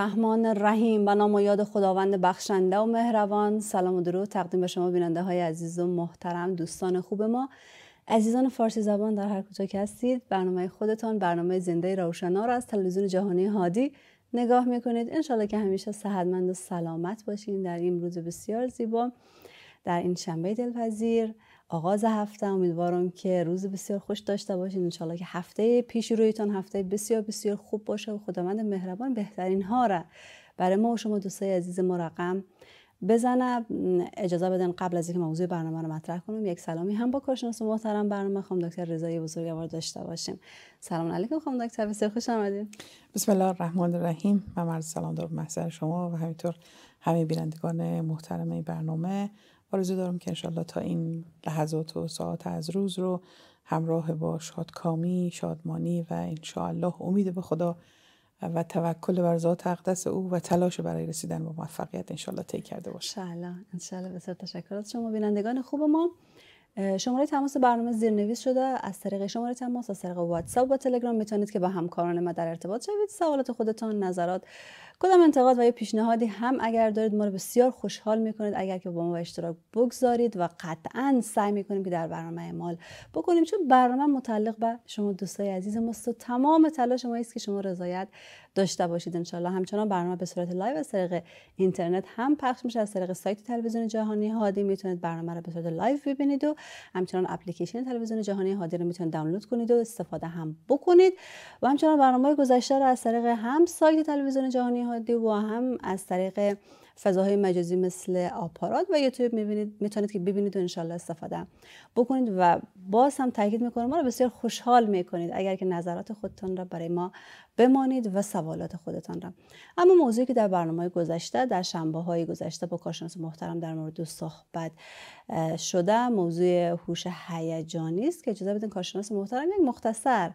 الرحمن الرحیم به نام و یاد خداوند بخشنده و مهربان سلام و درود تقدیم به شما بیننده های عزیز و محترم دوستان خوب ما عزیزان فارسی زبان در هر کجا که هستید برنامه خودتان برنامه زنده روشنا را از تلویزیون جهانی هادی نگاه میکنید انشالله که همیشه صحتمند و سلامت باشین در این روز بسیار زیبا در این شنبه دلپذیر آغاز هفته امیدوارم که روز بسیار خوش داشته باشین انشالله که هفته پیش رویتان هفته بسیار بسیار خوب باشه و خداوند مهربان بهترین ها را برای ما و شما دوستای عزیز مرقم بزنه اجازه بدن قبل از اینکه موضوع برنامه رو مطرح کنم یک سلامی هم با کارشناس محترم برنامه خانم دکتر رضایی بزرگوار داشته باشیم سلام علیکم خانم دکتر بسیار خوش آمدید بسم الله الرحمن الرحیم و مرز سلام دارم محضر شما و همینطور همه بینندگان محترم برنامه آرزو دارم که انشالله تا این لحظات و ساعت از روز رو همراه با شادکامی، شادمانی و انشالله امید به خدا و توکل بر ذات اقدس او و تلاش برای رسیدن به موفقیت انشالله تی کرده باشه انشالله انشالله بسیار تشکر از شما بینندگان خوب ما شماره تماس برنامه زیرنویس شده از طریق شماره تماس از طریق واتساپ و تلگرام میتونید که با همکاران ما در ارتباط شوید سوالات خودتان نظرات کدام انتقاد و یا پیشنهادی هم اگر دارید ما رو بسیار خوشحال میکنید اگر که با ما اشتراک بگذارید و قطعا سعی میکنیم که در برنامه اعمال بکنیم چون برنامه متعلق به شما دوستای عزیز ماست و تمام تلاش ما است که شما رضایت داشته باشید انشاءالله همچنان برنامه به صورت لایو از طریق اینترنت هم پخش میشه از طریق سایت تلویزیون جهانی هادی میتونید برنامه رو به صورت لایو ببینید و همچنان اپلیکیشن تلویزیون جهانی هادی رو میتونید دانلود کنید و استفاده هم بکنید و همچنان برنامه گذشته رو از طریق هم سایت تلویزیون جهانی پیشنهادی و هم از طریق فضاهای مجازی مثل آپارات و یوتیوب میبینید میتونید که ببینید و انشالله استفاده بکنید و باز هم تاکید میکنم ما رو بسیار خوشحال میکنید اگر که نظرات خودتان را برای ما بمانید و سوالات خودتان را اما موضوعی که در برنامه گذشته در شنبه های گذشته با کارشناس محترم در مورد صحبت شده موضوع هوش هیجانی است که اجازه بدین کارشناس محترم یک مختصر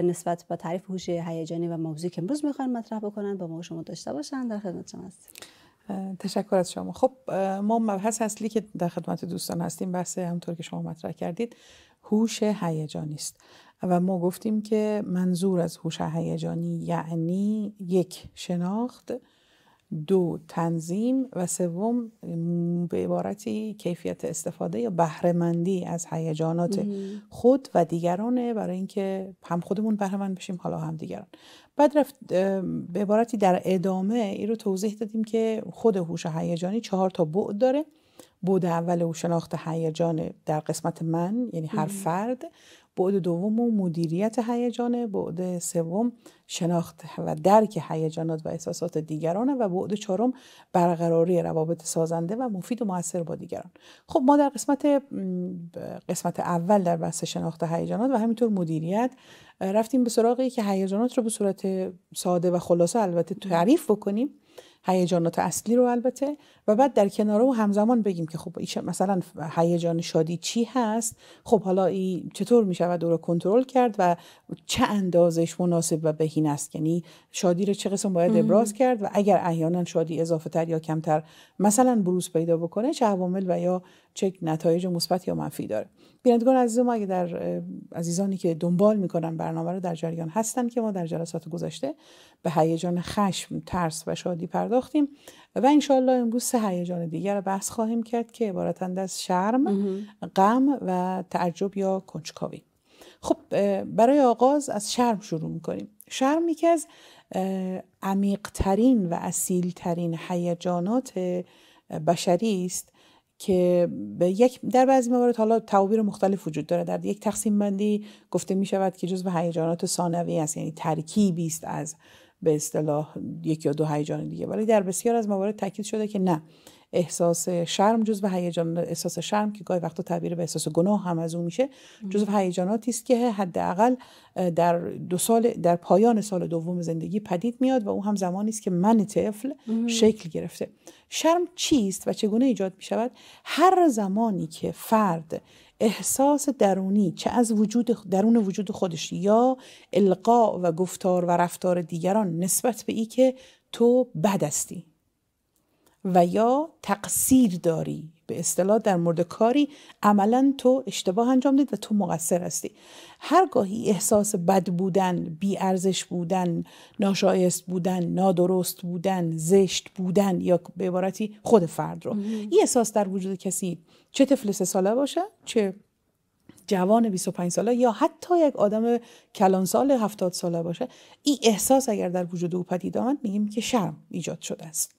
نسبت به تعریف هوش هیجانی و موضوعی که امروز میخوایم مطرح بکنن با ما شما داشته باشن در خدمت شما تشکر از شما خب ما مبحث اصلی که در خدمت دوستان هستیم بحث همطور که شما مطرح کردید هوش هیجانی است و ما گفتیم که منظور از هوش هیجانی یعنی یک شناخت دو تنظیم و سوم به عبارتی کیفیت استفاده یا بهرهمندی از هیجانات خود و دیگرانه برای اینکه هم خودمون بهرهمند بشیم حالا هم دیگران بعد رفت به عبارتی در ادامه این رو توضیح دادیم که خود هوش هیجانی چهار تا بعد داره بود اول او شناخت هیجان در قسمت من یعنی هر فرد بعد دوم و مدیریت هیجانه بعد سوم شناخت و درک هیجانات و احساسات دیگرانه و بعد چهارم برقراری روابط سازنده و مفید و موثر با دیگران خب ما در قسمت قسمت اول در بحث شناخت هیجانات و همینطور مدیریت رفتیم به سراغی که هیجانات رو به صورت ساده و خلاصه البته تعریف بکنیم هیجانات اصلی رو البته و بعد در کنار او همزمان بگیم که خب مثلا هیجان شادی چی هست خب حالا ای چطور می شود او رو کنترل کرد و چه اندازش مناسب و بهین است یعنی شادی رو چه قسم باید ابراز کرد و اگر احیانا شادی اضافه تر یا کمتر مثلا بروز پیدا بکنه چه عوامل و یا چه نتایج مثبت یا منفی داره بینندگان عزیز ما اگه در عزیزانی که دنبال میکنن برنامه رو در جریان هستن که ما در جلسات گذشته به هیجان خشم ترس و شادی پرداختیم و انشاءالله امروز سه هیجان دیگر رو بحث خواهیم کرد که عبارتند از شرم غم و تعجب یا کنجکاوی خب برای آغاز از شرم شروع میکنیم شرم یکی از عمیقترین و اصیلترین هیجانات بشری است که به یک در بعضی موارد حالا تعابیر مختلف وجود داره در یک تقسیم بندی گفته می شود که جزء هیجانات ثانوی است یعنی ترکیبی است از به اصطلاح یک یا دو هیجان دیگه ولی در بسیار از موارد تاکید شده که نه احساس شرم جزو هیجان احساس شرم که گاهی وقتا تعبیر به احساس گناه هم از اون میشه جزو هیجاناتی است که حداقل در دو سال در پایان سال دوم زندگی پدید میاد و اون هم زمانی است که من طفل شکل گرفته شرم چیست و چگونه ایجاد می شود هر زمانی که فرد احساس درونی چه از وجود درون وجود خودش یا القا و گفتار و رفتار دیگران نسبت به ای که تو بد هستی و یا تقصیر داری به اصطلاح در مورد کاری عملا تو اشتباه انجام دید و تو مقصر هستی هرگاهی احساس بد بودن بی ارزش بودن ناشایست بودن نادرست بودن زشت بودن یا به عبارتی خود فرد رو این احساس در وجود کسی چه طفل سه ساله باشه چه جوان 25 ساله یا حتی یک آدم کلان سال 70 ساله باشه این احساس اگر در وجود او پدید آمد میگیم که شرم ایجاد شده است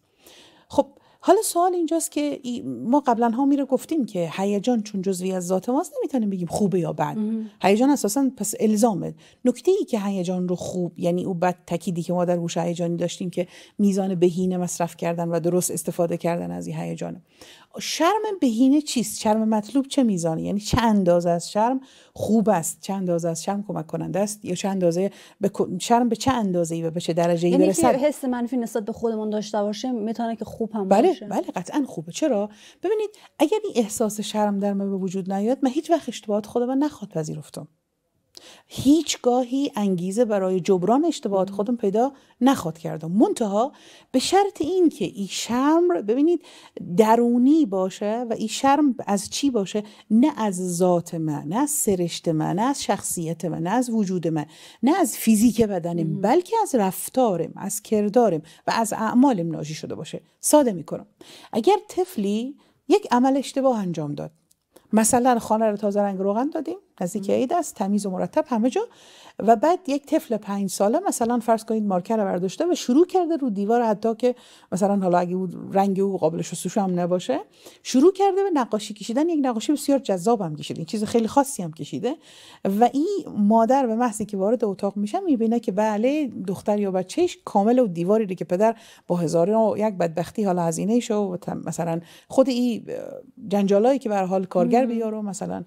خب حالا سوال اینجاست که ما قبلا ها میره گفتیم که هیجان چون جزوی از ذات ماست نمیتونیم بگیم خوبه یا بد هیجان اساسا پس الزامه نکته ای که هیجان رو خوب یعنی او بد تکیدی که ما در گوش هیجانی داشتیم که میزان بهینه مصرف کردن و درست استفاده کردن از این هیجانه شرم بهینه چیست شرم مطلوب چه میزانی یعنی چند اندازه از شرم خوب است چند اندازه از شرم کمک کننده است یا چند اندازه به شرم به چه اندازه‌ای و به چه درجه‌ای یعنی برسد حس منفی نسبت به خودمون داشته باشه میتونه که خوب هم بله، باشه بله بله قطعا خوبه چرا ببینید اگر این احساس شرم در من به وجود نیاد من هیچ وقت اشتباهات خودم نخواد پذیرفتم هیچگاهی انگیزه برای جبران اشتباهات خودم پیدا نخواد کردم منتها به شرط این که این شرم ببینید درونی باشه و این شرم از چی باشه نه از ذات من نه از سرشت من نه از شخصیت من نه از وجود من نه از فیزیک بدنم بلکه از رفتارم از کردارم و از اعمالم ناشی شده باشه ساده میکنم اگر طفلی یک عمل اشتباه انجام داد مثلا خانه رو تازه رنگ روغن دادیم نزدیک عید است تمیز و مرتب همه جا و بعد یک طفل پنج ساله مثلا فرض کنید مارکر رو برداشته و شروع کرده رو دیوار حتی که مثلا حالا اگه بود رنگ او قابل شستشو هم نباشه شروع کرده به نقاشی کشیدن یک نقاشی بسیار جذاب هم کشیده این چیز خیلی خاصی هم کشیده و این مادر به محضی که وارد اتاق میشه میبینه که بله دختر یا بچهش کامل و دیواری رو که پدر با هزار و یک بدبختی حالا اینه شو مثلا خود این جنجالایی که به حال کارگر بیاره مثلا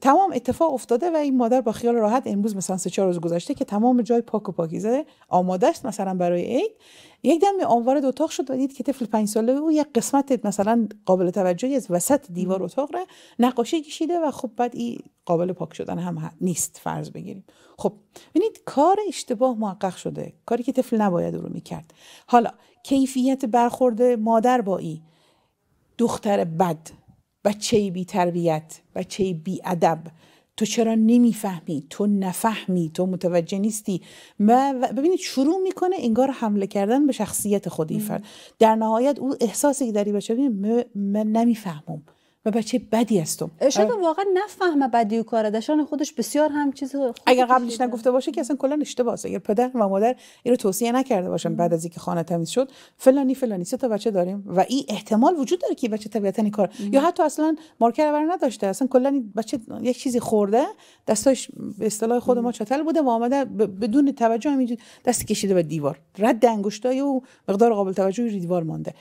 تمام اتفاق افتاده و این مادر با خیال راحت امروز مثلا سه چهار روز گذشته که تمام جای پاک و پاکیزه آماده است مثلا برای عید یک دم دو اتاق شد و دید که طفل پنج ساله او یک قسمت مثلا قابل توجهی از وسط دیوار اتاق را نقاشی کشیده و خب بعد این قابل پاک شدن هم نیست فرض بگیریم خب ببینید کار اشتباه محقق شده کاری که طفل نباید رو میکرد حالا کیفیت برخورد مادر با این دختر بد بچه بی تربیت بچه بی ادب تو چرا نمیفهمی تو نفهمی تو متوجه نیستی و ببینید شروع میکنه انگار حمله کردن به شخصیت خودی فرد در نهایت او احساسی که داری بچه من نمیفهمم و بچه بدی هستم شاید آره. واقعا نفهمه بدی و داشتن خودش بسیار هم چیز اگر قبلش نگفته باشه که اصلا کلا اشتباهه اگر پدر و مادر اینو توصیه نکرده باشن بعد از اینکه خانه تمیز شد فلانی فلانی سه تا بچه داریم و این احتمال وجود داره که بچه طبیعتا این کار یا حتی اصلا مارکر بر نداشته اصلا کلا بچه یک چیزی خورده دستاش به اصطلاح خود ما چتل بوده و اومده بدون توجه همینجوری دست کشیده به دیوار رد انگشتای و مقدار قابل توجه دیوار مانده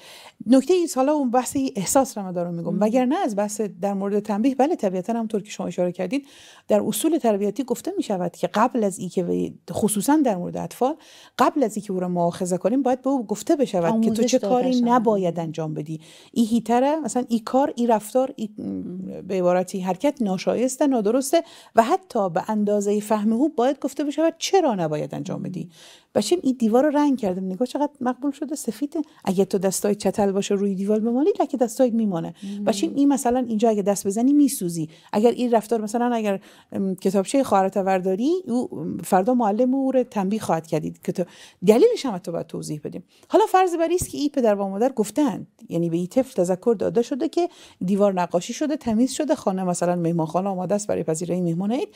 نکته این سالا اون بحث احساس رو میگم نه از بحث در مورد تنبیه بله طبیعتا طور که شما اشاره کردید در اصول تربیتی گفته می شود که قبل از که خصوصا در مورد اطفال قبل از اینکه او را مؤاخذه کنیم باید به او گفته بشود که تو چه کاری نباید انجام بدی این هیتره مثلا ای کار ای رفتار ای به عبارتی حرکت ناشایسته نادرسته و حتی به اندازه فهم او باید گفته بشود چرا نباید انجام بدی بچم این دیوار رو رنگ کردم نگاه چقدر مقبول شده سفیده اگه تو دستای چتل باشه روی دیوار بمالی لکه دستای میمانه بچم این مثلا اینجا اگه دست بزنی میسوزی اگر این رفتار مثلا اگر کتابچه خواهرت ورداری او فردا معلم او رو تنبیه خواهد کردید که دلیلش هم تو باید توضیح بدیم حالا فرض بر است که این پدر و مادر گفتند یعنی به این طفل تذکر داده شده که دیوار نقاشی شده تمیز شده خانه مثلا مهمانخانه آماده است برای پذیرایی مهمانید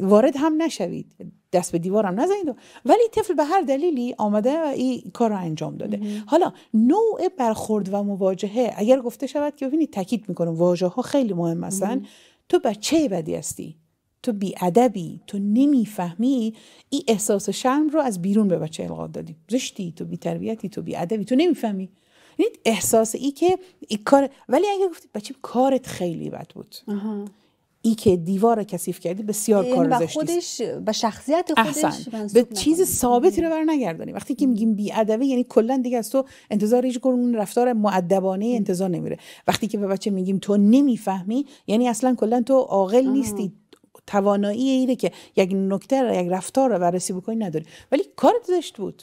وارد هم نشوید دست به دیوار هم نزنید ولی طفل به هر دلیلی آمده و این کار انجام داده حالا نوع برخورد و مواجهه اگر گفته شود که ببینید تاکید میکنم واژه ها خیلی مهم هستن تو بچه بدی هستی تو بیادبی تو نمیفهمی این احساس شرم رو از بیرون به بچه القا دادی زشتی تو بیتربیتی تو بیادبی تو نمیفهمی یعنی احساس ای که ای کار ولی اگه گفتی بچه کارت خیلی بد بود ای که دیوار رو کثیف کردی بسیار کار یعنی خودش به شخصیت خودش به چیز ثابتی رو بر نگردانی وقتی که میگیم بی ادبه یعنی کلا دیگه از تو انتظار هیچ گونه رفتار معدبانه انتظار نمیره وقتی که به بچه میگیم تو نمیفهمی یعنی اصلا کلا تو عاقل نیستی توانایی اینه که یک نکته را یک رفتار رو بررسی بکنی نداری ولی کار زشت بود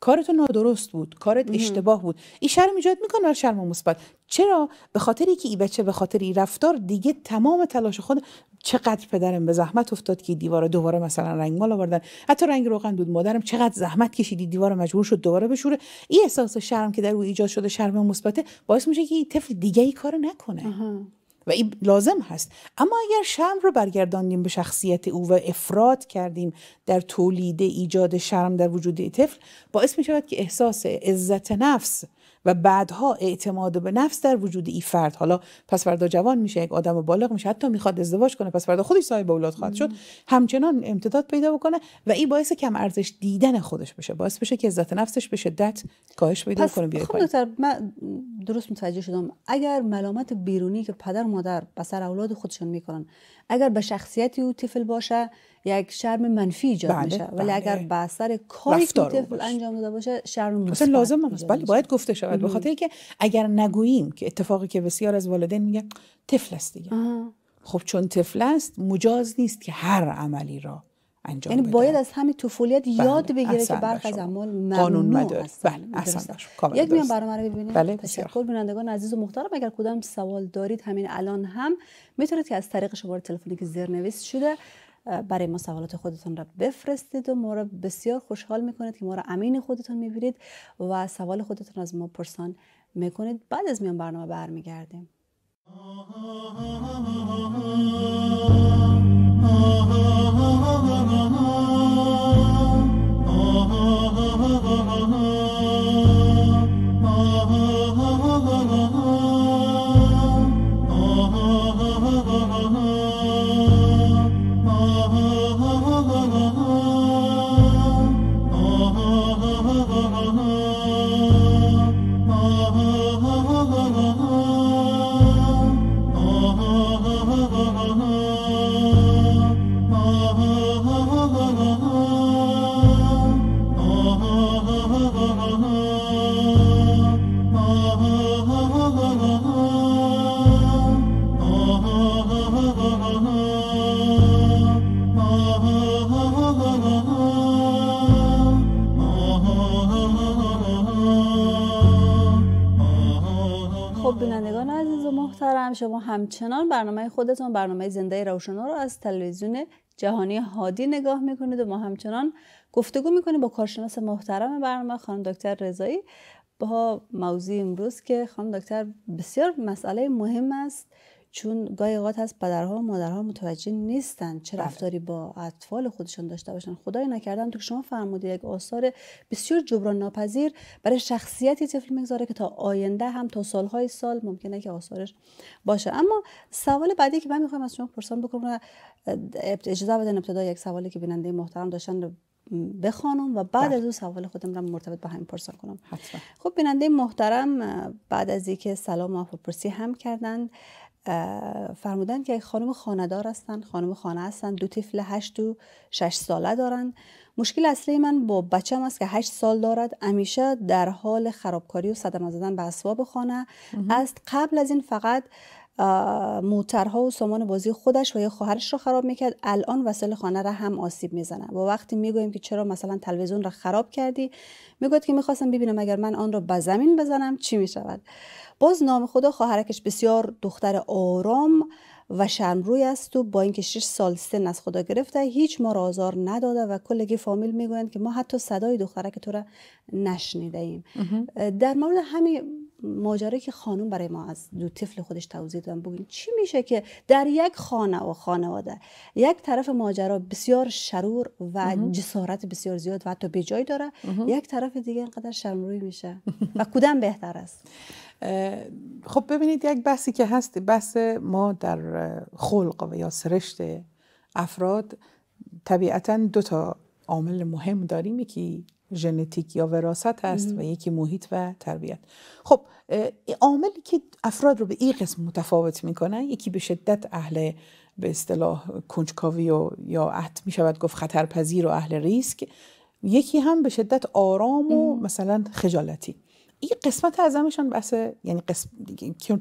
کارت نادرست بود کارت اشتباه بود این شرم ایجاد میکنه شرم مثبت چرا به خاطر که این بچه به خاطر این رفتار دیگه تمام تلاش خود چقدر پدرم به زحمت افتاد که دیوارا دوباره مثلا رنگ مال آوردن حتی رنگ روغن بود مادرم چقدر زحمت کشید دیوار مجبور شد دوباره بشوره این احساس شرم که در او ایجاد شده شرم مثبته باعث میشه که طفل دیگه ای کار نکنه و این لازم هست اما اگر شرم رو برگرداندیم به شخصیت او و افراد کردیم در تولید ایجاد شرم در وجود طفل باعث می شود که احساس عزت نفس و بعدها اعتماد به نفس در وجود ای فرد حالا پس فردا جوان میشه یک آدم بالغ میشه حتی میخواد ازدواج کنه پس فردا خودش صاحب اولاد خواهد شد همچنان امتداد پیدا بکنه و این باعث کم ارزش دیدن خودش بشه باعث بشه که عزت نفسش به شدت کاهش پیدا کنه بیاد خب درست متوجه شدم اگر ملامت بیرونی که پدر مادر به سر اولاد خودشان میکنن اگر به شخصیت او طفل باشه یک شرم منفی ایجاد بله، میشه ولی بله. اگر به سر کاری که طفل انجام داده باشه شرم اصلا لازم هم بله باید گفته شود بخاطر که اگر نگوییم که اتفاقی که بسیار از والدین میگن طفل است دیگه خب چون طفل است مجاز نیست که هر عملی را انجام یعنی باید از همین طفولیت یاد بگیره که برخ از اعمال ممنوع بله یک میان برنامه رو ببینید بله تشکر بینندگان عزیز و محترم اگر کدام سوال دارید همین الان هم میتونید که از طریق شماره تلفنی که زیرنویس شده برای ما سوالات خودتون را بفرستید و ما را بسیار خوشحال میکنید که ما را امین خودتون میبینید و سوال خودتون از ما پرسان میکنید بعد از میان برنامه برمیگردیم همچنان برنامه خودتون برنامه زنده روشنا رو از تلویزیون جهانی هادی نگاه میکنید و ما همچنان گفتگو میکنیم با کارشناس محترم برنامه خانم دکتر رضایی با موضوع امروز که خانم دکتر بسیار مسئله مهم است چون گاهی اوقات هست پدرها و مادرها متوجه نیستن چه بله. رفتاری با اطفال خودشان داشته باشن خدای نکردن تو که شما فرمودی یک آثار بسیار جبران ناپذیر برای شخصیتی طفل میگذاره که تا آینده هم تا سالهای سال ممکنه که آثارش باشه اما سوال بعدی که من میخوام از شما پرسان بکنم اجازه بدن ابتدا یک سوالی که بیننده محترم داشتن بخوانم و بعد بله. از اون سوال خودم را مرتبط با همین پرسان کنم حتما. خب بیننده محترم بعد از اینکه سلام و پرسی هم کردند فرمودن که خانم خاندار هستن خانم خانه هستن دو طفل هشت و شش ساله دارن مشکل اصلی من با بچم است که هشت سال دارد همیشه در حال خرابکاری و صدمه زدن به اسباب خانه است قبل از این فقط موترها و سامان بازی خودش و یه خواهرش رو خراب میکرد الان وسایل خانه را هم آسیب میزنه. و وقتی میگویم که چرا مثلا تلویزیون را خراب کردی میگوید که میخواستم ببینم اگر من آن را به زمین بزنم چی میشود باز نام خدا خواهرکش بسیار دختر آرام و شرمروی است و با اینکه 6 سال سن از خدا گرفته هیچ ما آزار نداده و کلگی فامیل میگویند که ما حتی صدای دختره که تو را نشنیده ایم در مورد همین ماجرایی که خانم برای ما از دو طفل خودش توضیح دادن بگین چی میشه که در یک خانه و خانواده یک طرف ماجرا بسیار شرور و جسارت بسیار زیاد و حتی به داره یک طرف دیگه اینقدر شرمروی میشه و کدام بهتر است خب ببینید یک بحثی که هست بحث ما در خلق و یا سرشت افراد طبیعتا دو تا عامل مهم داریم که ژنتیک یا وراثت هست و یکی محیط و تربیت خب عاملی که افراد رو به این قسم متفاوت میکنه یکی به شدت اهل به اصطلاح کنجکاوی و یا عهد می گفت خطرپذیر و اهل ریسک یکی هم به شدت آرام و مثلا خجالتی این قسمت از همشان بحث یعنی قسم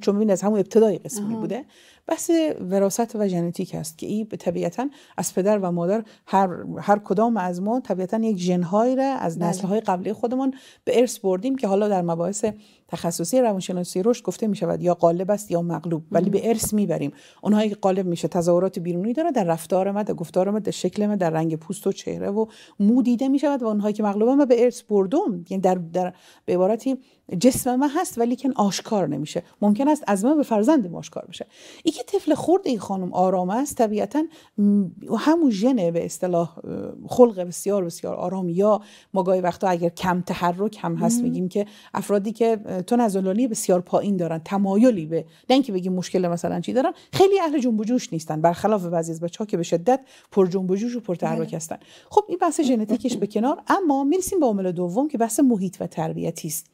چون ببین از همون ابتدای قسمی بوده بحث وراثت و ژنتیک است که این طبیعتا از پدر و مادر هر, هر کدام از ما طبیعتا یک ژنهایی را از بله. نسلهای قبلی خودمان به ارث بردیم که حالا در مباحث تخصصی روانشناسی رشد گفته می شود یا قالب است یا مغلوب ولی به ارث میبریم اونهایی که قالب میشه تظاهرات بیرونی داره در رفتار ما در گفتار ما در شکل ما در رنگ پوست و چهره و مو دیده می شود و اونهایی که مغلوبه ما به ارث بردم یعنی در, در به عبارتی جسم ما هست ولی که آشکار نمیشه ممکن است از ما به ما آشکار بشه این که طفل خرد این خانم آرام است طبیعتا همون ژن به اصطلاح خلق بسیار بسیار آرام یا ما گاهی وقتا اگر کم تحرک هم هست میگیم که افرادی که تون عضلانی بسیار پایین دارن تمایلی به نه اینکه بگیم مشکل مثلا چی دارن خیلی اهل جنب جوش نیستن برخلاف بعضی از بچه‌ها که به شدت پر جنب جوش و پر تحرک بله. هستن خب این بحث ژنتیکش به کنار اما میرسیم به عامل دوم که بحث محیط و تربیتی است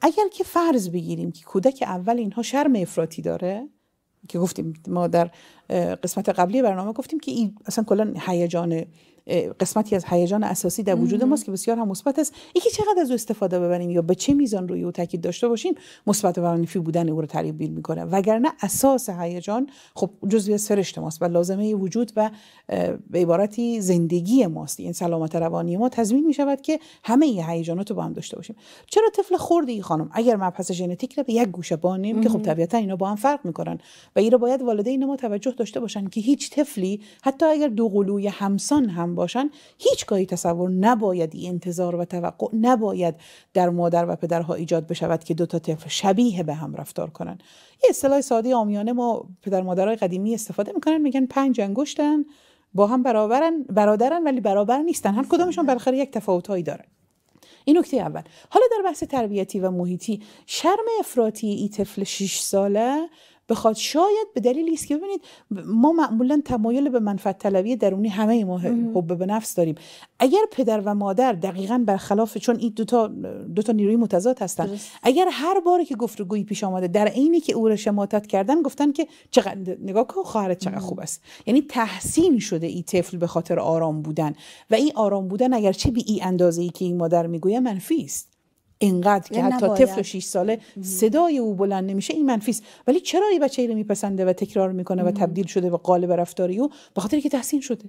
اگر که فرض بگیریم که کودک اول اینها شرم افراطی داره که گفتیم ما در قسمت قبلی برنامه گفتیم که این اصلا کلا هیجان قسمتی از هیجان اساسی در وجود ماست که بسیار هم مثبت است یکی چقدر از او استفاده ببریم یا به چه میزان روی او تاکید داشته باشیم مثبت و منفی بودن او رو بیر میکنه وگرنه اساس هیجان خب جزوی سرشت ماست و لازمه وجود و به عبارتی زندگی ماست این سلامت روانی ما تضمین می که همه این هیجانات رو با هم داشته باشیم چرا طفل خردی خانم اگر مبحث ژنتیک رو به یک گوشه بانیم که خب طبیعتا اینا با هم فرق میکنن و این رو باید والدین ما توجه داشته باشن که هیچ طفلی حتی اگر دو قلوی همسان هم باشن هیچگاهی تصور نباید این انتظار و توقع نباید در مادر و پدرها ایجاد بشود که دو تا طفل شبیه به هم رفتار کنن یه اصطلاح ساده آمیانه ما پدر مادرای قدیمی استفاده میکنن میگن پنج انگشتن با هم برابرن برادرن ولی برابر نیستن هر کدومشون بالاخره یک تفاوتهایی دارن این نکته اول حالا در بحث تربیتی و محیطی شرم افراطی ای طفل 6 ساله بخواد شاید به دلیلی است که ببینید ما معمولا تمایل به منفعت طلبی درونی همه ما حب به نفس داریم اگر پدر و مادر دقیقا برخلاف چون این دو تا دو تا نیروی متضاد هستن اگر هر بار که گفتگویی پیش آمده در عینی که او را شماتت کردن گفتن که چقدر نگاه کن خواهرت چقدر خوب است یعنی تحسین شده این طفل به خاطر آرام بودن و این آرام بودن چه به ای اندازه ای که این مادر میگویه منفی است اینقدر که حتی طفل 6 ساله صدای او بلند نمیشه این منفیست ولی چرا این بچه ای رو میپسنده و تکرار میکنه و تبدیل شده به قالب رفتاری او به خاطر که تحسین شده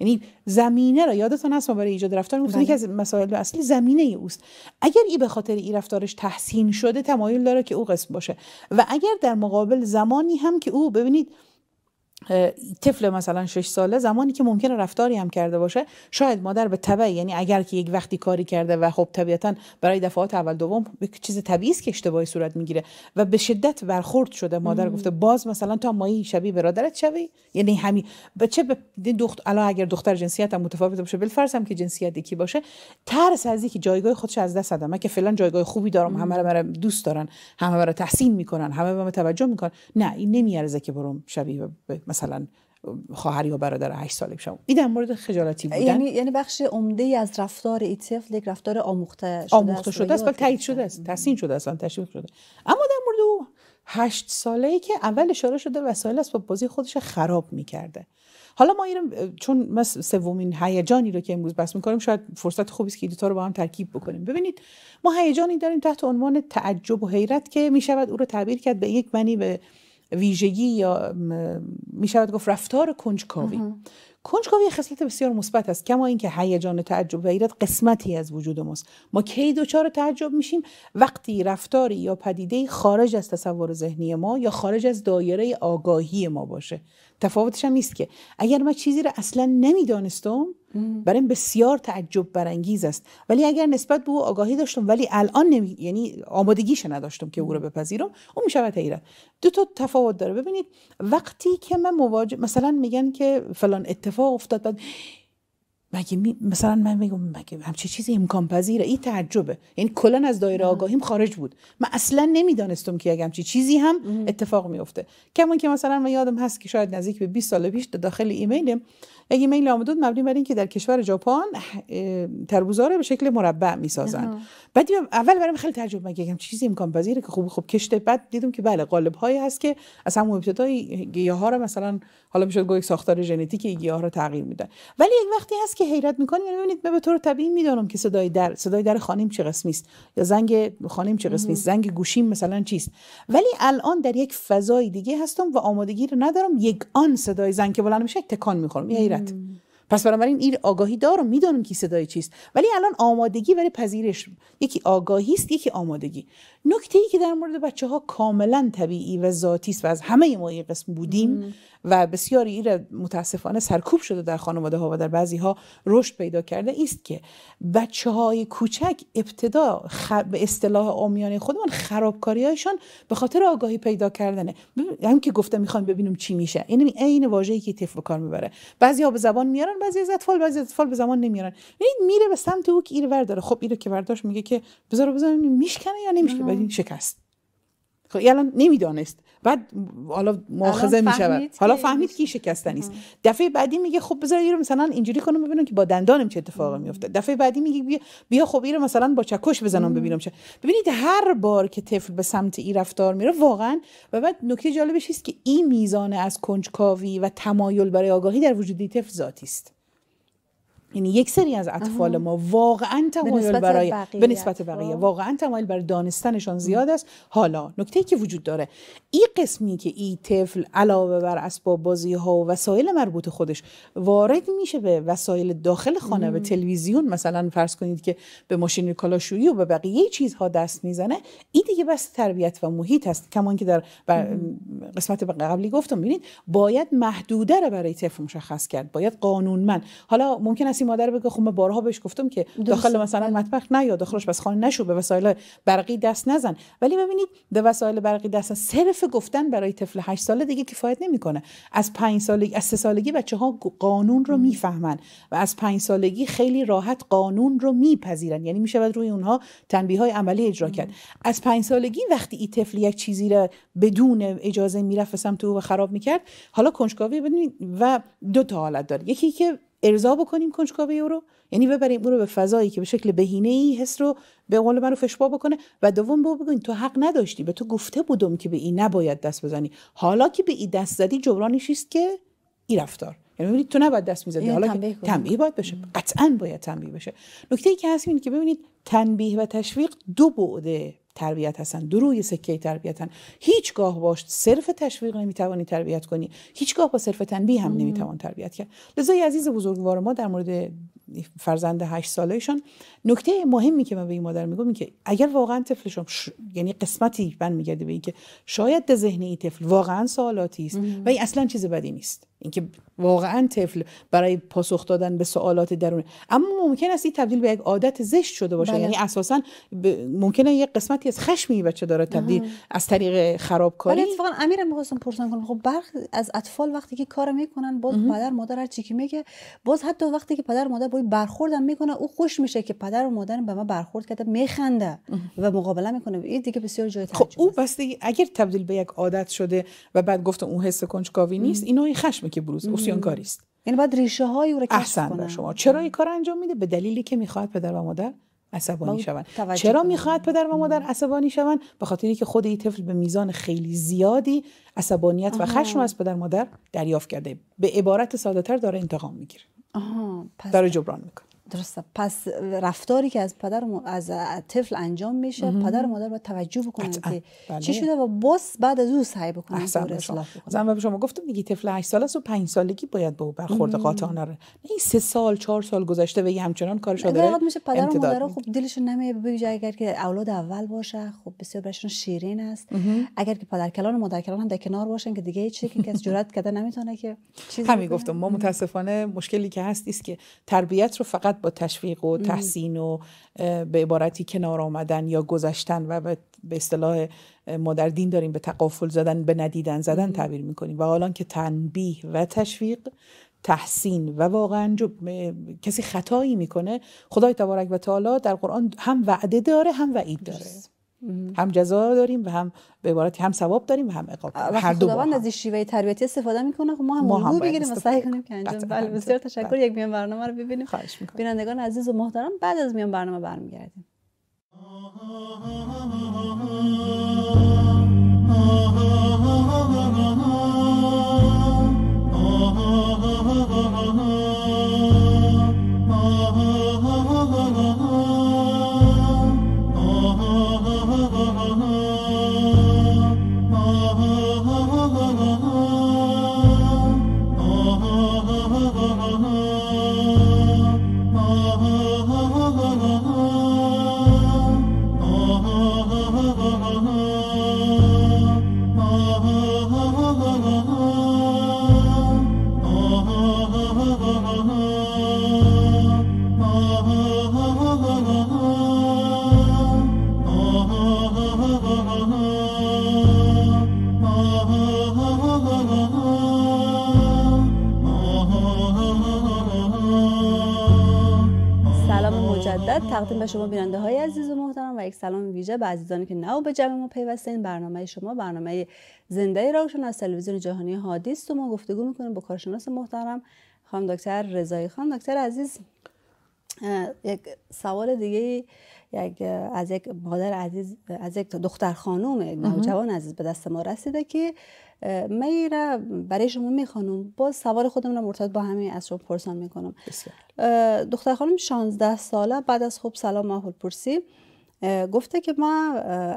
یعنی زمینه را یادتون هست برای ایجاد رفتار میگفتیم بله. یکی از مسائل اصلی زمینه اوست اگر ای به خاطر این رفتارش تحسین شده تمایل داره که او قسم باشه و اگر در مقابل زمانی هم که او ببینید طفل مثلا 6 ساله زمانی که ممکنه رفتاری هم کرده باشه شاید مادر به تبع یعنی اگر که یک وقتی کاری کرده و خب طبیعتا برای دفعات اول دوم چیز طبیعی که اشتباهی صورت میگیره و به شدت برخورد شده مادر گفته باز مثلا تا مایی شبیه برادرت شوی یعنی همین بچه به دخت الا اگر دختر جنسیت هم متفاوت باشه بالفرض هم که جنسیت یکی باشه ترس از اینکه جایگاه خودش از دست بده که فعلا جایگاه خوبی دارم همه مرا دوست دارن همه رو تحسین میکنن همه به توجه میکنن نه این نمیارزه که برم شبیه مثلا خواهر یا برادر 8 ساله شما این در مورد خجالتی بودن یعنی یعنی بخش عمده ای از رفتار این طفل یک رفتار آموخته شده آموخته شده است و تایید شده است تحسین شده است تشویق شده اما در مورد او 8 ساله ای که اول اشاره شده وسایل با بازی خودش خراب میکرده حالا ما اینم چون ما سومین هیجانی رو که امروز می میکنیم شاید فرصت خوبی است که دو رو با هم ترکیب بکنیم ببینید ما هیجانی داریم تحت عنوان تعجب و حیرت که میشود او رو تعبیر کرد به یک معنی به ویژگی یا می شود گفت رفتار کنجکاوی کنجکاوی خصلت بسیار مثبت است کما اینکه هیجان تعجب و ایراد قسمتی از وجود ماست ما کی دچار تعجب میشیم وقتی رفتاری یا پدیده خارج از تصور ذهنی ما یا خارج از دایره آگاهی ما باشه تفاوتش هم نیست که اگر من چیزی را اصلا نمیدانستم برای بسیار تعجب برانگیز است ولی اگر نسبت به او آگاهی داشتم ولی الان نمی... یعنی آمادگیش نداشتم که او رو بپذیرم اون میشود حیرت دو تا تفاوت داره ببینید وقتی که من مواجه مثلا میگن که فلان اتفاق افتاد بعد مگه می... مثلا من میگم مگه همچی چیزی امکان پذیره این تعجبه این یعنی کلا از دایره آگاهیم خارج بود من اصلا نمیدانستم که اگه همچی چیزی هم اتفاق میفته کمون که مثلا من یادم هست که شاید نزدیک به 20 سال پیش داخل ایمیلم یک ایمیل آمدود مبنی بر که در کشور ژاپن تربوزا رو به شکل مربع میسازن بعد اول برام خیلی تعجب مگه چیزی امکان پذیره که خوب خوب کشته بعد دیدم که بله قالب هایی هست که از همون ابتدای گیاه رو مثلا حالا میشد گویا ساختار ژنتیک این گیاه رو تغییر میدن ولی یک وقتی هست که حیرت میکنی یعنی ببینید من به طور طبیعی میدانم که صدای در صدای در خانم چه قسمی است یا زنگ خانم چه قسمی است زنگ گوشیم مثلا چیست ولی الان در یک فضای دیگه هستم و آمادگی رو ندارم یک آن صدای زنگ که بلند میشه تکان میخورم یه حیرت پس بنابراین این آگاهی دارم میدونم که صدای چیست ولی الان آمادگی برای پذیرش یکی آگاهی است یکی آمادگی نکته ای که در مورد بچه ها کاملا طبیعی و ذاتی است و از همه ما این قسم بودیم و بسیاری این متاسفانه سرکوب شده در خانواده ها و در بعضی ها رشد پیدا کرده است که بچه های کوچک ابتدا به اصطلاح آمیانه خودمان خرابکاری هایشان به خاطر آگاهی پیدا کردنه هم که گفته میخوان ببینم چی میشه این عین واژه‌ای که تف کار میبره بعضی ها به زبان میارن بعضی از اطفال بعضی از اطفال به زبان نمیارن این میره به سمت او که ایره ورداره خب اینو که برداشت میگه که بذار بزنیم میشکنه یا نمیشکنه شکست خب الان نمیدانست بعد حالا مؤاخذه می شود حالا فهمید که شکسته نیست دفعه بعدی میگه خب بذار رو مثلا اینجوری کنم ببینم که با دندانم چه اتفاقی میفته دفعه بعدی میگه بیا, بیا خب اینو مثلا با چکش بزنم ببینم چه ببینید هر بار که طفل به سمت این رفتار میره واقعا و بعد نکته جالبش است که این میزان از کنجکاوی و تمایل برای آگاهی در وجود طفل ذاتی است یعنی یک سری از اطفال ما واقعا تمایل برای به نسبت بقیه واقعا تمایل برای دانستنشان زیاد است حالا نکته که وجود داره این قسمی که این طفل علاوه بر اسباب بازی ها و وسایل مربوط خودش وارد میشه به وسایل داخل خانه به تلویزیون مثلا فرض کنید که به ماشین کلاشویی و به بقیه چیزها دست میزنه این دیگه بس تربیت و محیط هست کمان که در قسمت قبلی گفتم ببینید باید محدوده رو برای طفل مشخص کرد باید قانونمند حالا ممکن است کسی مادر بگه خب من بارها بهش گفتم که داخل مثلا مطبخ نیا بس خانه نشو به وسایل برقی دست نزن ولی ببینید به وسایل برقی دست صرف گفتن برای طفل 8 ساله دیگه کفایت نمیکنه از 5 سالگی از 3 سالگی بچه ها قانون رو میفهمن و از 5 سالگی خیلی راحت قانون رو میپذیرن یعنی میشود روی اونها تنبیه های عملی اجرا کرد از 5 سالگی وقتی این طفل یک چیزی را بدون اجازه میرفت سمت او و خراب میکرد حالا کنجکاوی ببینید و دو تا حالت داره یکی که ارضا بکنیم کنجکاوی او رو یعنی ببریم او رو به فضایی که به شکل بهینه ای حس رو به قول من رو فشبا بکنه و دوم به بگوین تو حق نداشتی به تو گفته بودم که به این نباید دست بزنی حالا که به این دست زدی جبرانش که این رفتار یعنی ببینید تو نباید دست میزدی حالا تنبیه, باید بشه قطعا باید تنبیه بشه نکته ای که هست اینه که ببینید تنبیه و تشویق دو بعده تربیت هستن دو روی سکه تربیتن هیچگاه باش صرف تشویق نمیتوانی تربیت کنی هیچگاه با صرف تنبیه هم نمیتوان تربیت کرد لذا عزیز بزرگوار ما در مورد فرزند هشت سالهشان نکته مهمی که من به این مادر میگم این که اگر واقعا طفلشون ش... یعنی قسمتی من میگرده به این که شاید ذهن این طفل واقعا سوالاتی است و این اصلا چیز بدی نیست اینکه واقعا طفل برای پاسخ دادن به سوالات درون. اما ممکن است این تبدیل به یک عادت زشت شده باشه بله. یعنی اساسا ب... ممکنه یک قسمتی از خشمی بچه داره تبدیل آه. از طریق خرابکاری ولی اتفاقا امیر میخواستم پرسن کنم خب برخ از اطفال وقتی که کار میکنن باز پدر مادر هر چی که میگه باز حتی وقتی که پدر مادر باید برخوردم میکنه او خوش میشه که پدر و مادر به ما برخورد کرده میخنده و مقابله میکنه این دیگه بسیار جای خب او بسته اگر تبدیل به یک عادت شده و بعد گفتم اون حس کنجکاوی نیست اینو خشمه که بروز کاری است یعنی بعد ریشه های او کشف کنن شما چرا این کار انجام میده به دلیلی که میخواهد پدر و مادر عصبانی شوند چرا میخواهد پدر و مادر عصبانی شوند به خاطر اینکه خود این طفل به میزان خیلی زیادی عصبانیت و خشم از پدر مادر دریافت کرده به عبارت ساده تر داره انتقام میگیره پس داره جبران میکنه درسته پس رفتاری که از پدر م... از طفل انجام میشه مهم. پدر و مادر باید توجه بکنن که بله. چی شده و بس بعد از او سعی بکنن اصلا به شما گفتم دیگه طفل 8 ساله است و 5 سالگی باید با او برخورد قاطعانه نه این 3 سال 4 سال گذشته و همچنان کارش داره میشه پدر و مادر دلش خب دلشون نمیه ببینید اگر که اولاد اول باشه خب بسیار برشون شیرین است اگر که پدر کلان و مادر کلان هم در کنار باشن که دیگه چیزی که کس جرأت کرده نمیتونه که چیزی همین گفتم ما متاسفانه مشکلی که هست است که تربیت رو فقط با تشویق و تحسین و به عبارتی کنار آمدن یا گذشتن و به اصطلاح ما در دین داریم به تقافل زدن به ندیدن زدن تعبیر میکنیم و حالا که تنبیه و تشویق تحسین و واقعا کسی خطایی میکنه خدای تبارک و تعالی در قرآن هم وعده داره هم وعید داره هم جزا داریم و هم به عبارتی هم ثواب داریم و هم عقاب هر دو خداوند از شیوه تربیتی استفاده میکنه خب ما هم رو بگیریم و سعی کنیم که انجام بله بسیار تشکر بله. یک میان برنامه رو ببینیم خواهش میکنم بینندگان عزیز و محترم بعد از میان برنامه برمیگردیم تقدیم به شما بیننده های عزیز و محترم و یک سلام ویژه به عزیزانی که نو به جمع ما پیوسته این برنامه شما برنامه زنده روشن از تلویزیون جهانی هادی است و ما گفتگو میکنیم با کارشناس محترم خانم دکتر رضایی خان دکتر عزیز یک سوال دیگه یک از یک مادر عزیز از یک دختر خانم یک نوجوان عزیز به دست ما رسیده که میره برای شما میخوانم باز سوال خودم رو مرتبط با همین از شما پرسان میکنم دختر خانم 16 ساله بعد از خوب سلام احوال پرسی گفته که ما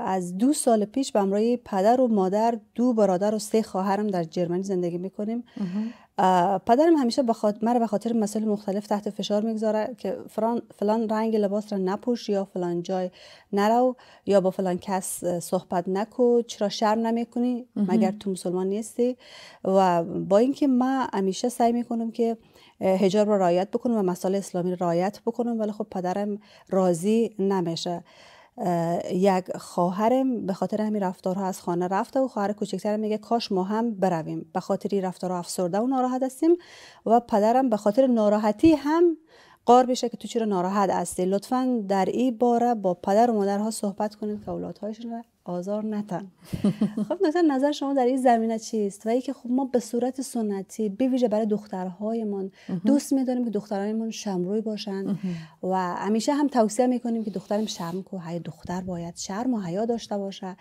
از دو سال پیش به امرای پدر و مادر دو برادر و سه خواهرم در جرمنی زندگی میکنیم پدرم همیشه بخاطر مرا به خاطر مسائل مختلف تحت فشار میگذاره که فلان فلان رنگ لباس را نپوش یا فلان جای نرو یا با فلان کس صحبت نکو چرا شرم نمیکنی مگر تو مسلمان نیستی و با اینکه ما همیشه سعی میکنم که هجاب را رعایت بکنم و مسائل اسلامی را رعایت بکنم ولی خب پدرم راضی نمیشه یک خواهرم به خاطر همین رفتارها از خانه رفته و خواهر کوچکتر میگه کاش ما هم برویم به خاطر این رفتارها افسرده و ناراحت هستیم و پدرم به خاطر ناراحتی هم قار بشه که تو چرا ناراحت هستی لطفا در این باره با پدر و مادرها صحبت کنید که اولادهایشون آزار نتن خب نکته نظر شما در این زمینه چیست و اینکه خب ما به صورت سنتی به ویژه برای دخترهایمون دوست میداریم که دخترانمون شمروی باشن و همیشه هم توصیه میکنیم که دخترم شرم کو های دختر باید شرم و حیا داشته باشه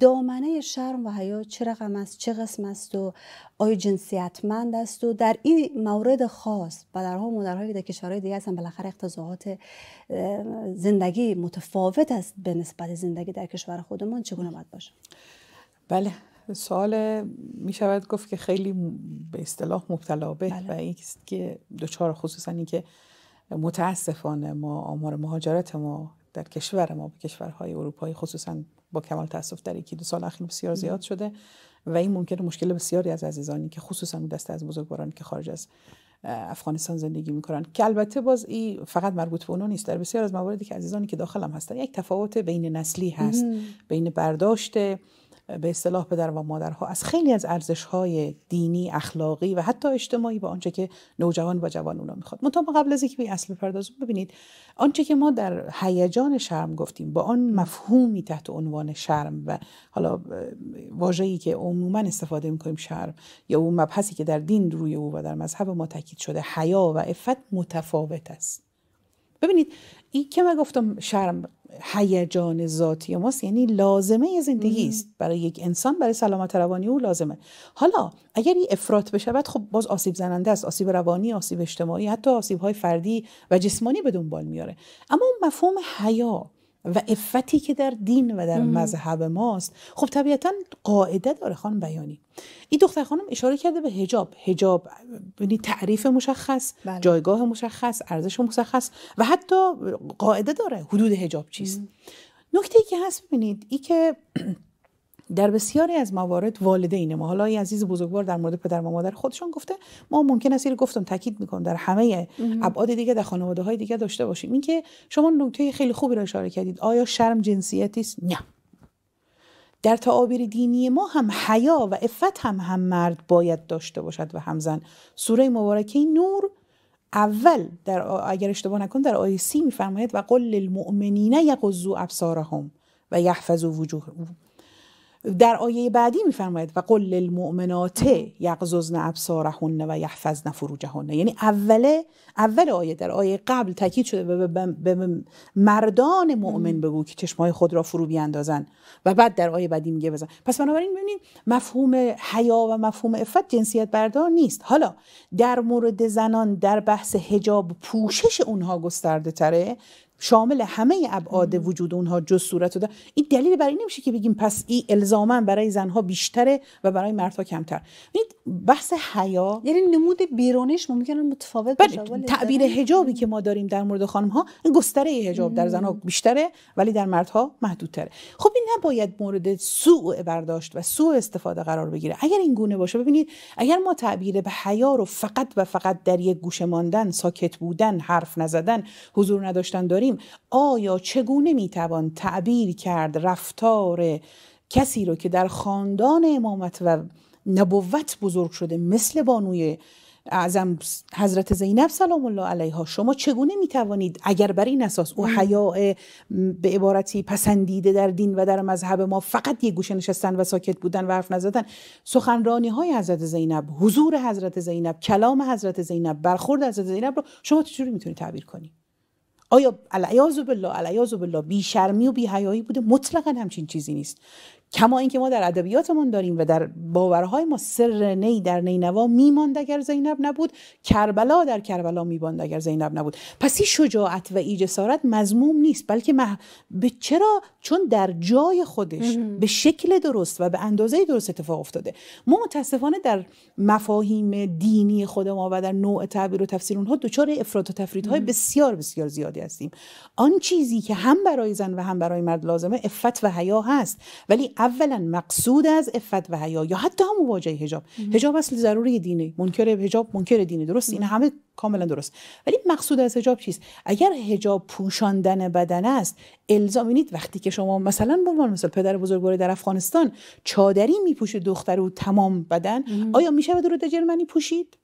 دامنه شرم و حیا چه رقم است چه قسم است و آیا جنسیتمند است و در این مورد خاص پدرها و مادرهایی که در کشورهای دیگه هستن بالاخره اقتضاعات زندگی متفاوت است به نسبت زندگی در کشور خودم چگونه باشه بله سوال می شود گفت که خیلی به اصطلاح مبتلا به بله. و ایست که چهار خصوصا اینکه متاسفانه ما آمار مهاجرت ما در کشور ما به کشورهای اروپایی خصوصا با کمال تاسف در یکی دو سال اخیر بسیار زیاد شده و این ممکنه مشکل بسیاری از عزیزانی که خصوصا دسته از بزرگوارانی که خارج از افغانستان زندگی میکنن که البته باز این فقط مربوط به اونا نیست در بسیار از مواردی که عزیزانی که داخلم هستن یک تفاوت بین نسلی هست بین برداشت به اصطلاح پدر و مادرها از خیلی از ارزش های دینی اخلاقی و حتی اجتماعی با آنچه که نوجوان و جوان اونا میخواد منتها قبل از اینکه به اصل پردازون ببینید آنچه که ما در هیجان شرم گفتیم با آن مفهومی تحت عنوان شرم و حالا واژه‌ای که عموما استفاده میکنیم شرم یا اون مبحثی که در دین روی او و در مذهب ما تاکید شده حیا و عفت متفاوت است ببینید این که من گفتم شرم هیجان ذاتی ماست یعنی لازمه زندگی است برای یک انسان برای سلامت روانی او لازمه حالا اگر این افراط بشود خب باز آسیب زننده است آسیب روانی آسیب اجتماعی حتی آسیب های فردی و جسمانی به دنبال میاره اما اون مفهوم حیا و افتی که در دین و در مذهب ماست خب طبیعتا قاعده داره خانم بیانی این دختر خانم اشاره کرده به هجاب هجاب یعنی تعریف مشخص بله. جایگاه مشخص ارزش مشخص و حتی قاعده داره حدود هجاب چیست نکته ای که هست ببینید ای که در بسیاری از موارد والدین ما حالا این عزیز بزرگوار در مورد پدر و مادر خودشون گفته ما ممکن است گفتم تاکید میکنم در همه ابعاد دیگه در خانواده های دیگه داشته باشیم که شما نکته خیلی خوبی را اشاره کردید آیا شرم جنسیتی است نه در تعابیر دینی ما هم حیا و عفت هم هم مرد باید داشته باشد و هم زن سوره مبارکه نور اول در اگر اشتباه نکن در آیه سی میفرماید و قل للمؤمنین یغضوا ابصارهم و یحفظوا وجوههم در آیه بعدی میفرماید و قل للمؤمنات یغضضن ابصارهن و یحفظن فروجهن یعنی اول اول آیه در آیه قبل تاکید شده به مردان مؤمن بگو که چشمهای خود را فرو بیاندازن و بعد در آیه بعدی میگه بزن پس بنابراین ببینید مفهوم حیا و مفهوم عفت جنسیت بردار نیست حالا در مورد زنان در بحث حجاب پوشش اونها گسترده تره شامل همه ابعاد وجود اونها جز صورت و این دلیل برای نمیشه که بگیم پس این الزاما برای زنها بیشتره و برای مردها کمتر این بحث حیا یعنی نمود بیرونش ممکنه متفاوت باشه بله، تعبیر حجابی که ما داریم در مورد خانم ها این گستره حجاب در زنها بیشتره ولی در مردها محدودتره خب این نباید مورد سوء برداشت و سوء استفاده قرار بگیره اگر این گونه باشه ببینید اگر ما تعبیر به حیا رو فقط و فقط در یک گوشه ماندن ساکت بودن حرف نزدن حضور نداشتن داریم آیا چگونه میتوان تعبیر کرد رفتار کسی رو که در خاندان امامت و نبوت بزرگ شده مثل بانوی اعظم حضرت زینب سلام الله علیها شما چگونه می توانید اگر بر این اساس او حیاء به عبارتی پسندیده در دین و در مذهب ما فقط یک گوشه نشستن و ساکت بودن و حرف نزدن سخنرانی های حضرت زینب حضور حضرت زینب کلام حضرت زینب برخورد حضرت زینب رو شما چجوری میتونید تعبیر کنید آیا العیاذ بالله العیاذ بالله بیشرمی و بیهیایی بوده مطلقا همچین چیزی نیست کما اینکه ما در ادبیاتمون داریم و در باورهای ما سر نی در نینوا میماند اگر زینب نبود کربلا در کربلا میماند اگر زینب نبود پس این شجاعت و ای جسارت مضموم نیست بلکه مح... به چرا چون در جای خودش به شکل درست و به اندازه درست اتفاق افتاده ما متاسفانه در مفاهیم دینی خود ما و در نوع تعبیر و تفسیر اونها دچار افراط و های بسیار بسیار زیادی هستیم آن چیزی که هم برای زن و هم برای مرد لازمه عفت و حیا هست ولی اولا مقصود از افت و حیا یا حتی هم مواجهه حجاب حجاب اصل ضروری دینه منکر حجاب منکر دینه درست این همه کاملا درست ولی مقصود از حجاب چیست اگر حجاب پوشاندن بدن است الزام اینید وقتی که شما مثلا به مثلا پدر بزرگواری در افغانستان چادری میپوشه دختر و تمام بدن آیا میشه به درود جرمنی پوشید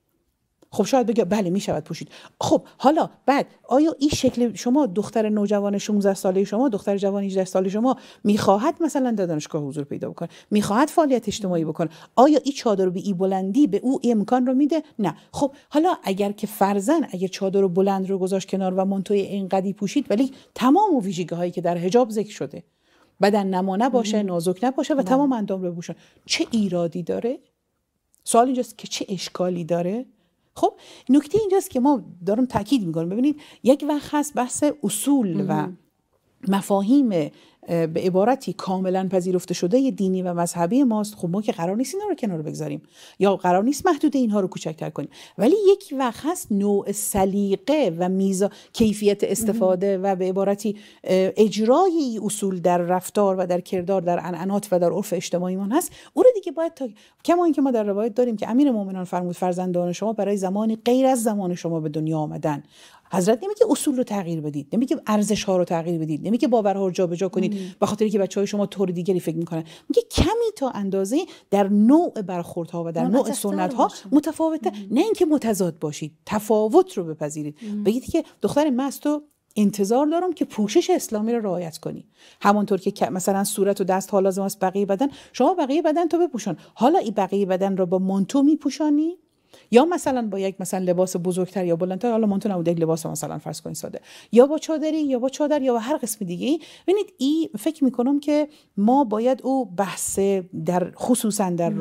خب شاید بگه بله می شود پوشید خب حالا بعد آیا این شکل شما دختر نوجوان 16 ساله شما دختر جوان 18 ساله شما میخواهد مثلا در دانشگاه حضور پیدا بکنه میخواهد فعالیت اجتماعی بکنه آیا این چادر به این بلندی به او ای امکان رو میده نه خب حالا اگر که فرزن اگر چادر بلند رو گذاشت کنار و منتوی اینقدی پوشید ولی تمام ویژگی هایی که در حجاب ذکر شده بدن نما نباشه نازک نباشه و تمام اندام بپوشن چه ایرادی داره سوال اینجاست که چه اشکالی داره خب نکته اینجاست که ما دارم تاکید میکنم ببینید یک وقت هست بحث اصول و مفاهیم به عبارتی کاملا پذیرفته شده دینی و مذهبی ماست خب ما که قرار نیست اینا رو کنار بگذاریم یا قرار نیست محدود اینها رو کوچکتر کنیم ولی یک وقت هست نوع سلیقه و میزا کیفیت استفاده و به عبارتی اجرای اصول در رفتار و در کردار در عنعنات و در عرف ما هست او رو دیگه باید تا کما اینکه ما در روایت داریم که امیر مؤمنان فرمود فرزندان شما برای زمانی غیر از زمان شما به دنیا آمدن حضرت نمیگه اصول رو تغییر بدید نمیگه ارزش ها رو تغییر بدید نمیگه باورها رو جابجا کنید و خاطر اینکه بچه های شما طور دیگری فکر میکنن میگه کمی تا اندازه در نوع ها و در نوع سنت ها متفاوته نه اینکه متضاد باشید تفاوت رو بپذیرید بگید که دختر من از انتظار دارم که پوشش اسلامی رو رعایت کنی همانطور که مثلا صورت و دست ها لازم است بقیه بدن شما بقیه بدن تو بپوشان حالا این بقیه بدن رو با مانتو میپوشانی یا مثلا با یک مثلا لباس بزرگتر یا بلندتر حالا منتون نبود یک لباس مثلا فرض کنید ساده یا با چادری یا با چادر یا با هر قسم دیگه ببینید ای فکر میکنم که ما باید او بحث در خصوصا در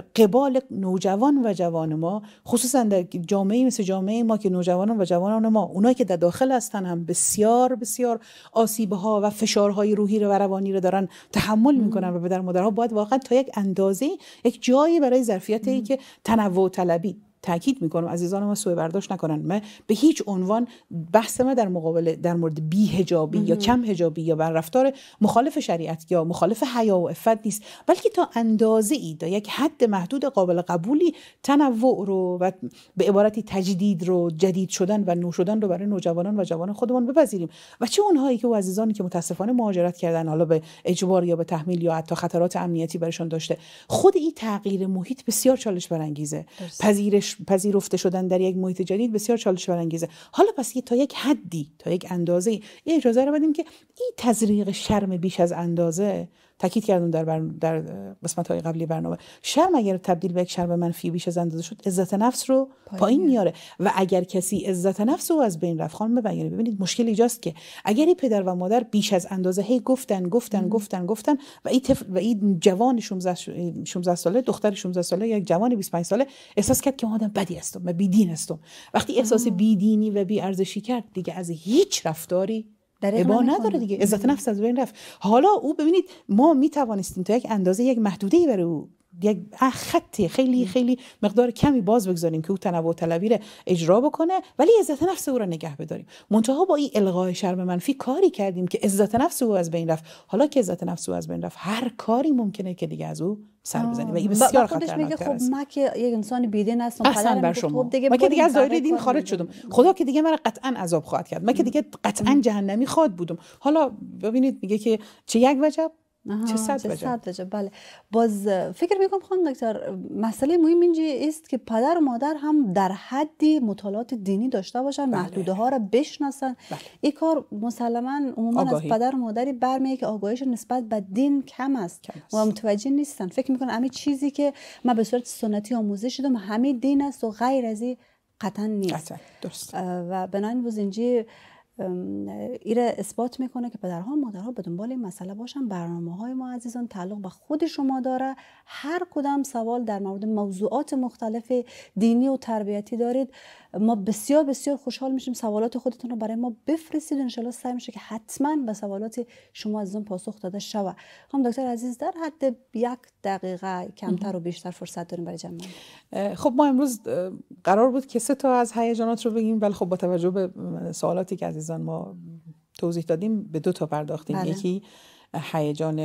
قبال نوجوان و جوان ما خصوصا در جامعه مثل جامعه ما که نوجوانان و جوانان ما اونایی که در داخل هستن هم بسیار بسیار آسیب ها و فشارهای روحی رو و روانی رو دارن تحمل میکنن و در مدرها باید واقعا تا یک اندازه یک جایی برای ظرفیت که تنوع طلبی تاکید میکنم عزیزان ما سوء برداشت نکنن من به هیچ عنوان بحث ما در مقابل در مورد حجابی یا کم هجابی یا بر رفتار مخالف شریعت یا مخالف حیا و عفت نیست بلکه تا اندازه ای تا یک حد محدود قابل قبولی تنوع رو و به عبارتی تجدید رو جدید شدن و نو شدن رو برای نوجوانان و جوانان خودمان بپذیریم و چه اونهایی که و عزیزانی که متاسفانه مهاجرت کردن حالا به اجبار یا به تحمیل یا حتی خطرات امنیتی برشون داشته خود این تغییر محیط بسیار چالش برانگیزه پذیرش پذیرفته شدن در یک محیط جدید بسیار چالش برانگیزه حالا پس تا یک حدی تا یک اندازه یه اجازه رو بدیم که این تزریق شرم بیش از اندازه تاکید کردم در, بر... در قسمت های قبلی برنامه شرم اگر تبدیل به یک شرم منفی بیش از اندازه شد عزت نفس رو پایین, میاره و اگر کسی عزت نفس رو از بین رفت خانم ببینید مشکل ایجاست که اگر این پدر و مادر بیش از اندازه هی گفتن گفتن گفتن گفتن و این و این جوان 16 ساله دختر 16 ساله یک جوان 25 ساله احساس کرد که آدم بدی هستم و بیدین هستم وقتی احساس بیدینی و بی ارزشی کرد دیگه از هیچ رفتاری ابا نداره دیگه عزت نفس از بین رفت حالا او ببینید ما می توانستیم تا یک اندازه یک محدوده برای او یک خطی خیلی خیلی مقدار کمی باز بگذاریم که او تنوع طلبی رو اجرا بکنه ولی عزت نفس او رو نگه بداریم منتها با این الغای شرم منفی کاری کردیم که عزت نفس او از بین رفت حالا که عزت نفس او از بین رفت هر کاری ممکنه که دیگه از او سر بزنیم و این بسیار خب من که یک انسان بیدین هستم اصلا بر شما خب دیگه من که دیگه از دایره دین خارج شدم خدا که دیگه من قطعا عذاب خواهد کرد ما که دیگه قطعا جهنمی خواهد بودم حالا ببینید میگه که چه یک وجب چه صد وجه. بله باز فکر میکنم خانم دکتر مسئله مهم اینجی است که پدر و مادر هم در حدی مطالعات دینی داشته باشن بله. محدوده ها را بشناسن بله. این کار مسلما عموما از پدر و مادری برمی که آگاهیش نسبت به دین کم است و متوجه نیستن فکر میکنم همین چیزی که من به صورت سنتی آموزش شدم همه دین است و غیر از این قطعا نیست قطعا. درست. و بنابراین ایره اثبات میکنه که پدرها و مادرها به دنبال این مسئله باشن برنامه های ما عزیزان تعلق به خود شما داره هر کدام سوال در مورد موضوعات مختلف دینی و تربیتی دارید ما بسیار بسیار خوشحال میشیم سوالات خودتون رو برای ما بفرستید انشالله سعی میشه که حتما به سوالات شما اون پاسخ داده شود هم دکتر عزیز در حد یک دقیقه کمتر و بیشتر فرصت داریم برای جمع خب ما امروز قرار بود که سه تا از هیجانات رو بگیم ولی خب با توجه به سوالاتی که عزیزان ما توضیح دادیم به دو تا پرداختیم بله. یکی هیجان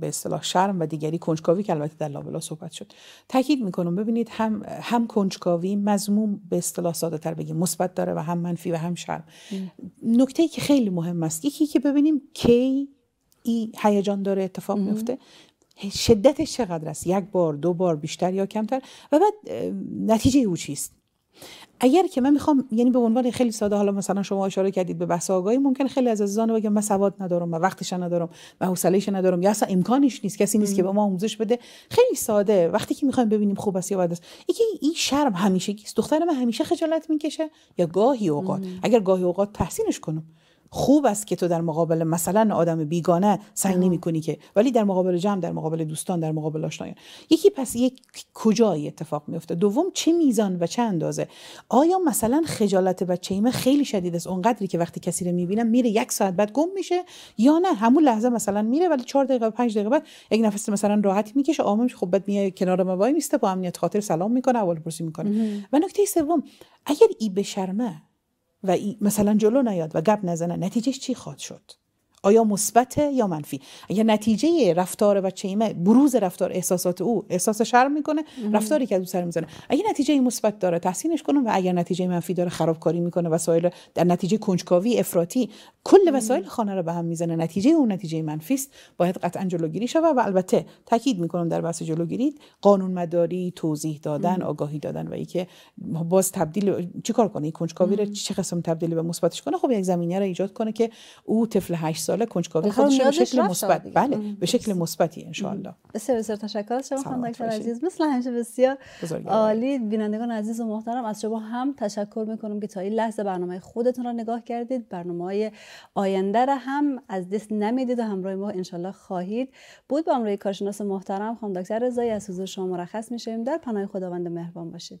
به اصطلاح شرم و دیگری کنجکاوی که البته در لابلا صحبت شد تاکید میکنم ببینید هم هم کنجکاوی مضمون به اصطلاح ساده تر بگیم مثبت داره و هم منفی و هم شرم نکته که خیلی مهم است یکی که ببینیم کی هیجان داره اتفاق میفته شدتش چقدر است یک بار دو بار بیشتر یا کمتر و بعد نتیجه او چیست اگر که من میخوام یعنی به عنوان خیلی ساده حالا مثلا شما اشاره کردید به بحث آگاهی ممکن خیلی از عزیزان بگم من سواد ندارم من وقتش ندارم من حوصله‌ش ندارم یا اصلا امکانش نیست کسی نیست که به ما آموزش بده خیلی ساده وقتی که میخوایم ببینیم خوب است یا بد است یکی این شرم همیشه گیست دختر همیشه خجالت میکشه یا گاهی اوقات اگر گاهی اوقات تحسینش کنم خوب است که تو در مقابل مثلا آدم بیگانه سعی نمی کنی که ولی در مقابل جمع در مقابل دوستان در مقابل آشنایان یکی پس یک کجای اتفاق میفته دوم چه میزان و چه اندازه آیا مثلا خجالت و ایمه خیلی شدید است اونقدری که وقتی کسی رو میبینم میره یک ساعت بعد گم میشه یا نه همون لحظه مثلا میره ولی چهار دقیقه پنج دقیقه بعد یک نفس مثلا راحت میکشه آمش خب بعد میای کنار ما وای میسته با امنیت خاطر سلام میکنه اول پرسی میکنه و نکته سوم اگر ای بشرمه و مثلا جلو نیاد و گپ نزنه نتیجهش چی خواهد شد آیا مثبت یا منفی یا نتیجه رفتار و ایمه بروز رفتار احساسات او احساس شرم میکنه رفتاری که از او سر میزنه اگه نتیجه مثبت داره تحسینش کنه و اگر نتیجه منفی داره خرابکاری میکنه وسایل در نتیجه کنجکاوی افراطی کل وسایل خانه رو به هم میزنه نتیجه اون نتیجه منفی است باید قطعا جلوگیری شود و البته تاکید میکنم در بحث جلوگیری قانون مداری توضیح دادن آگاهی دادن و اینکه باز تبدیل چیکار کنه کنجکاوی رو چه قسم تبدیل به مثبتش کنه خب یک زمینه رو ایجاد کنه که او طفل 8 سال انشالله کنجکاوی خب، خودش به شکل مثبت بله خب. به شکل مثبتی انشالله. بسیار بسیار تشکر شما خانم دکتر عزیز مثل همیشه بسیار عالی بینندگان عزیز و محترم از شما هم تشکر میکنم که تا این لحظه برنامه خودتون را نگاه کردید برنامه های آینده را هم از دست نمیدید و همراه ما انشالله خواهید بود با همراه کارشناس محترم خانم دکتر رضایی از حضور شما مرخص میشیم در پناه خداوند مهربان باشید